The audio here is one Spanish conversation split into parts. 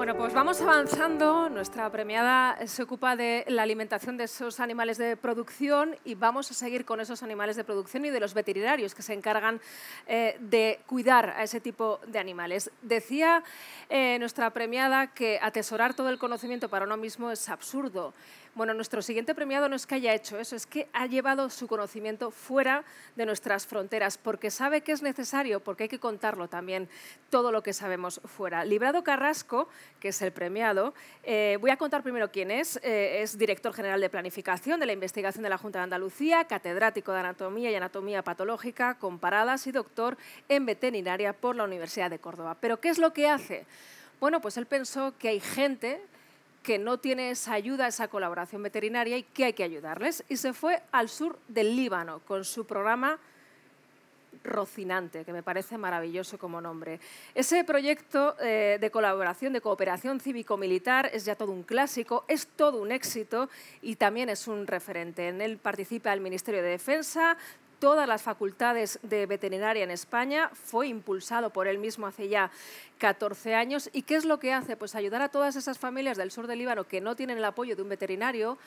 Bueno, pues vamos avanzando. Nuestra premiada se ocupa de la alimentación de esos animales de producción y vamos a seguir con esos animales de producción y de los veterinarios que se encargan eh, de cuidar a ese tipo de animales. Decía eh, nuestra premiada que atesorar todo el conocimiento para uno mismo es absurdo. Bueno, nuestro siguiente premiado no es que haya hecho eso, es que ha llevado su conocimiento fuera de nuestras fronteras, porque sabe que es necesario, porque hay que contarlo también, todo lo que sabemos fuera. Librado Carrasco, que es el premiado, eh, voy a contar primero quién es. Eh, es director general de Planificación de la Investigación de la Junta de Andalucía, catedrático de Anatomía y Anatomía Patológica Comparadas y doctor en Veterinaria por la Universidad de Córdoba. Pero, ¿qué es lo que hace? Bueno, pues él pensó que hay gente que no tiene esa ayuda, esa colaboración veterinaria y que hay que ayudarles. Y se fue al sur del Líbano con su programa Rocinante, que me parece maravilloso como nombre. Ese proyecto eh, de colaboración, de cooperación cívico-militar, es ya todo un clásico, es todo un éxito y también es un referente. En él participa el Ministerio de Defensa, todas las facultades de veterinaria en España, fue impulsado por él mismo hace ya 14 años. ¿Y qué es lo que hace? Pues ayudar a todas esas familias del sur del Líbano que no tienen el apoyo de un veterinario,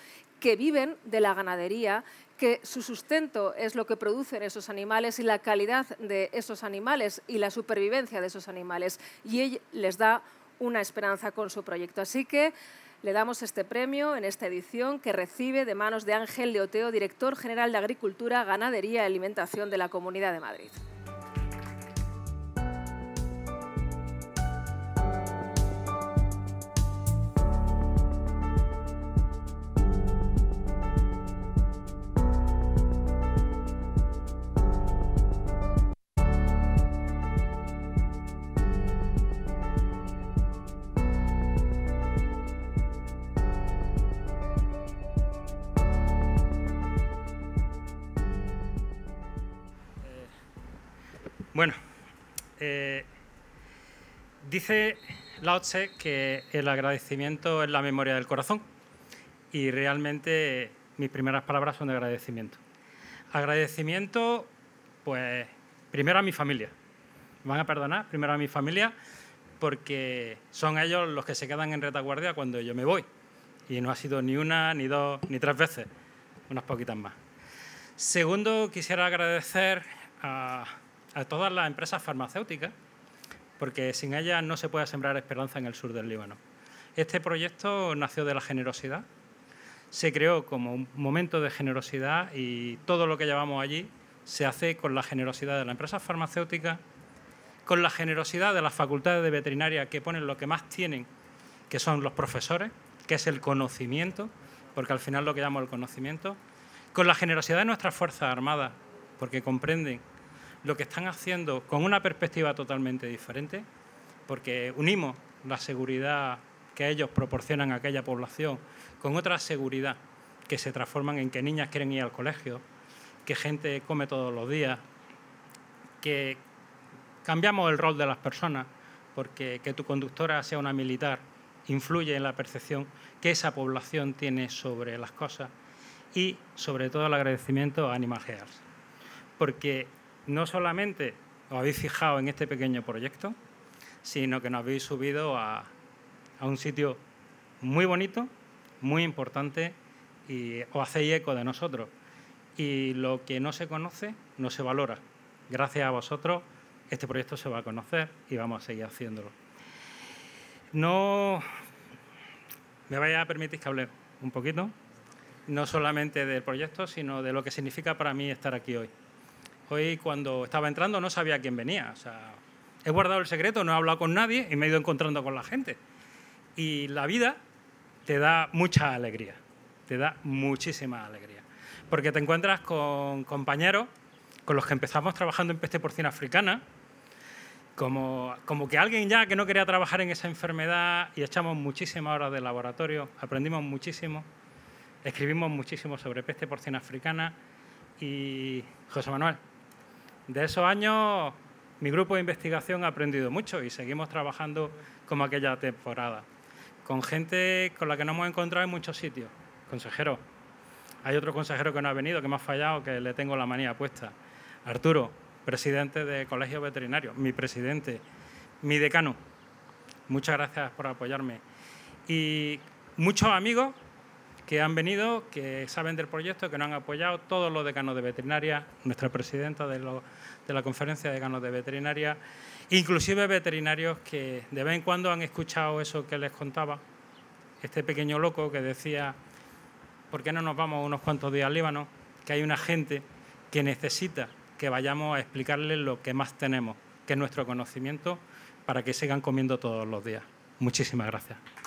que viven de la ganadería, que su sustento es lo que producen esos animales y la calidad de esos animales y la supervivencia de esos animales. Y él les da una esperanza con su proyecto. Así que le damos este premio en esta edición que recibe de manos de Ángel Leoteo, director general de Agricultura, Ganadería y Alimentación de la Comunidad de Madrid. Bueno, eh, dice Lao Tse que el agradecimiento es la memoria del corazón y realmente mis primeras palabras son de agradecimiento. Agradecimiento, pues, primero a mi familia. ¿Me van a perdonar, primero a mi familia, porque son ellos los que se quedan en retaguardia cuando yo me voy. Y no ha sido ni una, ni dos, ni tres veces, unas poquitas más. Segundo, quisiera agradecer a a todas las empresas farmacéuticas, porque sin ellas no se puede sembrar esperanza en el sur del Líbano. Este proyecto nació de la generosidad, se creó como un momento de generosidad y todo lo que llevamos allí se hace con la generosidad de las empresas farmacéuticas, con la generosidad de las facultades de veterinaria que ponen lo que más tienen, que son los profesores, que es el conocimiento, porque al final lo que llamamos el conocimiento, con la generosidad de nuestras Fuerzas Armadas, porque comprenden lo que están haciendo con una perspectiva totalmente diferente, porque unimos la seguridad que ellos proporcionan a aquella población con otra seguridad que se transforman en que niñas quieren ir al colegio, que gente come todos los días, que cambiamos el rol de las personas, porque que tu conductora sea una militar influye en la percepción que esa población tiene sobre las cosas y sobre todo el agradecimiento a Animal Health, porque no solamente os habéis fijado en este pequeño proyecto, sino que nos habéis subido a, un sitio muy bonito, muy importante y os hacéis eco de nosotros. Y lo que no se conoce no se valora. Gracias a vosotros este proyecto se va a conocer y vamos a seguir haciéndolo. No me vaya a permitir que hable un poquito, no solamente del proyecto, sino de lo que significa para mí estar aquí hoy. Hoy cuando estaba entrando no sabía quién venía. O sea, he guardado el secreto, no he hablado con nadie y me he ido encontrando con la gente. Y la vida te da mucha alegría, te da muchísima alegría. Porque te encuentras con compañeros con los que empezamos trabajando en peste porcina africana, como, como que alguien ya que no quería trabajar en esa enfermedad y echamos muchísimas horas de laboratorio, aprendimos muchísimo, escribimos muchísimo sobre peste porcina africana y José Manuel, de esos años mi grupo de investigación ha aprendido mucho y seguimos trabajando como aquella temporada, con gente con la que nos hemos encontrado en muchos sitios. Consejero, hay otro consejero que no ha venido, que me ha fallado, que le tengo la manía puesta. Arturo, presidente de Colegio Veterinario, mi presidente, mi decano. Muchas gracias por apoyarme. Y muchos amigos que han venido, que saben del proyecto, que nos han apoyado, todos los decanos de veterinaria, nuestra presidenta de, la conferencia de decanos de veterinaria, inclusive veterinarios que de vez en cuando han escuchado eso que les contaba, este pequeño loco que decía, ¿por qué no nos vamos unos cuantos días al Líbano? Que hay una gente que necesita que vayamos a explicarles lo que más tenemos, que es nuestro conocimiento, para que sigan comiendo todos los días. Muchísimas gracias.